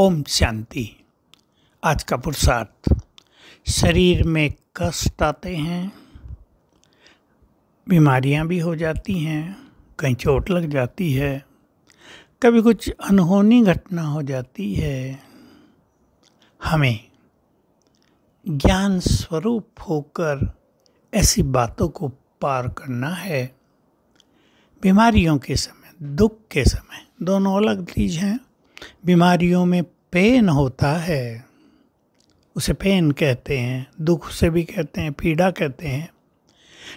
ओम शांति आज का पुरुषार्थ शरीर में कष्ट आते हैं बीमारियां भी हो जाती हैं कहीं चोट लग जाती है कभी कुछ अनहोनी घटना हो जाती है हमें ज्ञान स्वरूप होकर ऐसी बातों को पार करना है बीमारियों के समय दुख के समय दोनों अलग चीज़ हैं बीमारियों में पेन होता है उसे पेन कहते हैं दुख से भी कहते हैं पीड़ा कहते हैं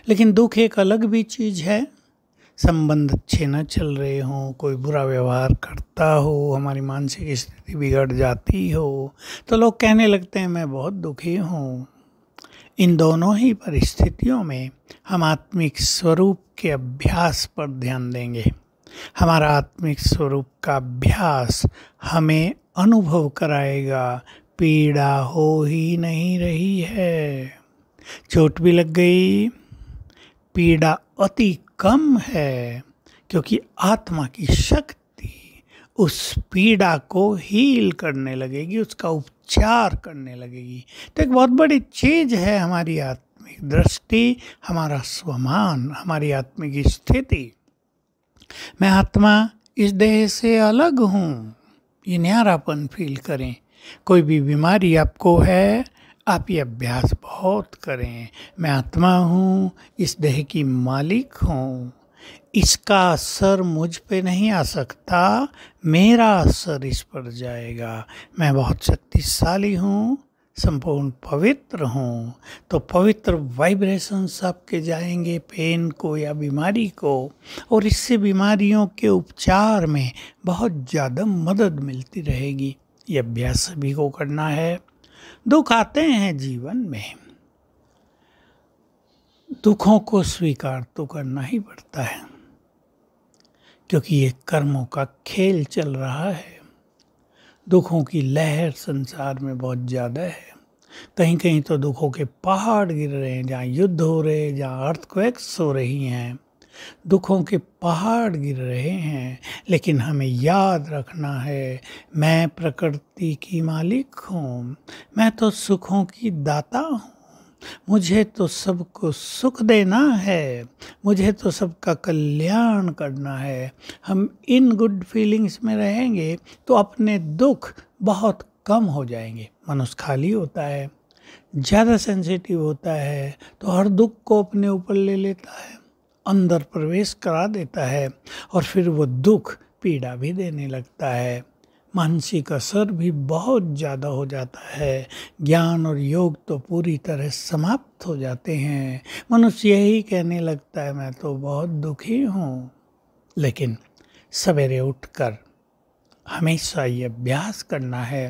लेकिन दुख एक अलग भी चीज़ है संबंध अच्छे न चल रहे हों कोई बुरा व्यवहार करता हो हमारी मानसिक स्थिति बिगड़ जाती हो तो लोग कहने लगते हैं मैं बहुत दुखी हूँ इन दोनों ही परिस्थितियों में हम आत्मिक स्वरूप के अभ्यास पर ध्यान देंगे हमारा आत्मिक स्वरूप का अभ्यास हमें अनुभव कराएगा पीड़ा हो ही नहीं रही है चोट भी लग गई पीड़ा अति कम है क्योंकि आत्मा की शक्ति उस पीड़ा को हील करने लगेगी उसका उपचार करने लगेगी तो एक बहुत बड़ी चीज़ है हमारी आत्मिक दृष्टि हमारा स्वमान हमारी आत्मिक स्थिति मैं आत्मा इस देह से अलग हूँ ये न्यारापन फील करें कोई भी बीमारी आपको है आप ये अभ्यास बहुत करें मैं आत्मा हूँ इस देह की मालिक हूँ इसका असर मुझ पे नहीं आ सकता मेरा असर इस पर जाएगा मैं बहुत शक्तिशाली हूँ संपूर्ण पवित्र हों तो पवित्र वाइब्रेशंस आपके जाएंगे पेन को या बीमारी को और इससे बीमारियों के उपचार में बहुत ज़्यादा मदद मिलती रहेगी ये अभ्यास सभी को करना है दुख आते हैं जीवन में दुखों को स्वीकार तो करना ही पड़ता है क्योंकि ये कर्मों का खेल चल रहा है दुखों की लहर संसार में बहुत ज़्यादा है कहीं कहीं तो दुखों के पहाड़ गिर रहे हैं जहाँ युद्ध हो रहे हैं जहाँ अर्थक्वेक्स हो रही हैं दुखों के पहाड़ गिर रहे हैं लेकिन हमें याद रखना है मैं प्रकृति की मालिक हूँ मैं तो सुखों की दाता हूँ मुझे तो सबको सुख देना है मुझे तो सबका कल्याण करना है हम इन गुड फीलिंग्स में रहेंगे तो अपने दुख बहुत कम हो जाएंगे मनुष्य खाली होता है ज़्यादा सेंसिटिव होता है तो हर दुख को अपने ऊपर ले लेता है अंदर प्रवेश करा देता है और फिर वो दुख पीड़ा भी देने लगता है मानसिक असर भी बहुत ज़्यादा हो जाता है ज्ञान और योग तो पूरी तरह समाप्त हो जाते हैं मनुष्य यही कहने लगता है मैं तो बहुत दुखी हूँ लेकिन सवेरे उठकर हमेशा ये अभ्यास करना है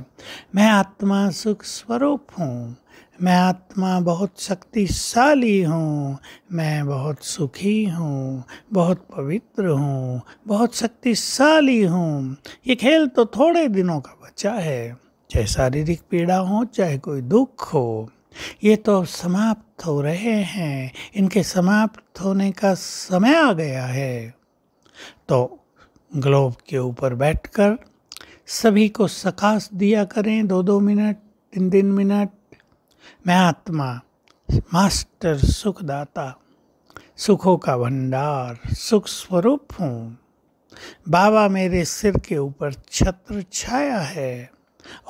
मैं आत्मा सुख स्वरूप हूँ मैं आत्मा बहुत शक्तिशाली हूँ मैं बहुत सुखी हूँ बहुत पवित्र हूँ बहुत शक्तिशाली हूँ ये खेल तो थोड़े दिनों का बचा है चाहे शारीरिक पीड़ा हो चाहे कोई दुख हो ये तो समाप्त हो रहे हैं इनके समाप्त होने का समय आ गया है तो ग्लोब के ऊपर बैठकर सभी को सकाश दिया करें दो दो मिनट तीन तीन मिनट मैं आत्मा मास्टर सुखदाता सुखों का भंडार सुख स्वरूप हूँ बाबा मेरे सिर के ऊपर छत्र छाया है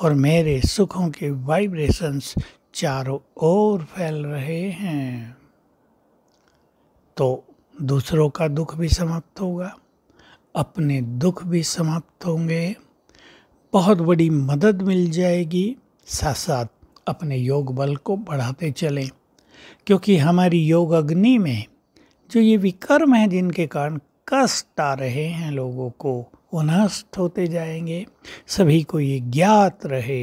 और मेरे सुखों के वाइब्रेशंस चारों ओर फैल रहे हैं तो दूसरों का दुख भी समाप्त होगा अपने दुख भी समाप्त होंगे बहुत बड़ी मदद मिल जाएगी साथ साथ अपने योग बल को बढ़ाते चलें क्योंकि हमारी योग अग्नि में जो ये विकर्म हैं जिनके कारण कष्ट आ रहे हैं लोगों को वो नष्ट होते जाएंगे सभी को ये ज्ञात रहे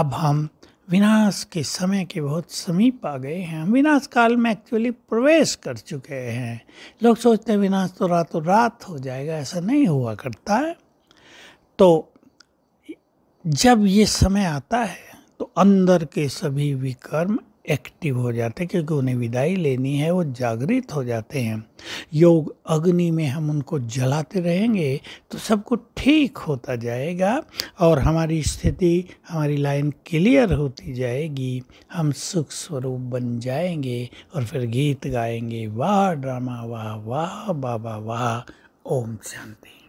अब हम विनाश के समय के बहुत समीप आ गए हैं हम विनाश काल में एक्चुअली प्रवेश कर चुके हैं लोग सोचते हैं विनाश तो रातों रात हो जाएगा ऐसा नहीं हुआ करता है तो जब ये समय आता है तो अंदर के सभी विकर्म एक्टिव हो जाते हैं क्योंकि उन्हें विदाई लेनी है वो जागृत हो जाते हैं योग अग्नि में हम उनको जलाते रहेंगे तो सब कुछ ठीक होता जाएगा और हमारी स्थिति हमारी लाइन क्लियर होती जाएगी हम सुख स्वरूप बन जाएंगे और फिर गीत गाएंगे वाह ड्रामा वाह वाह बाबा वाह ओम शांति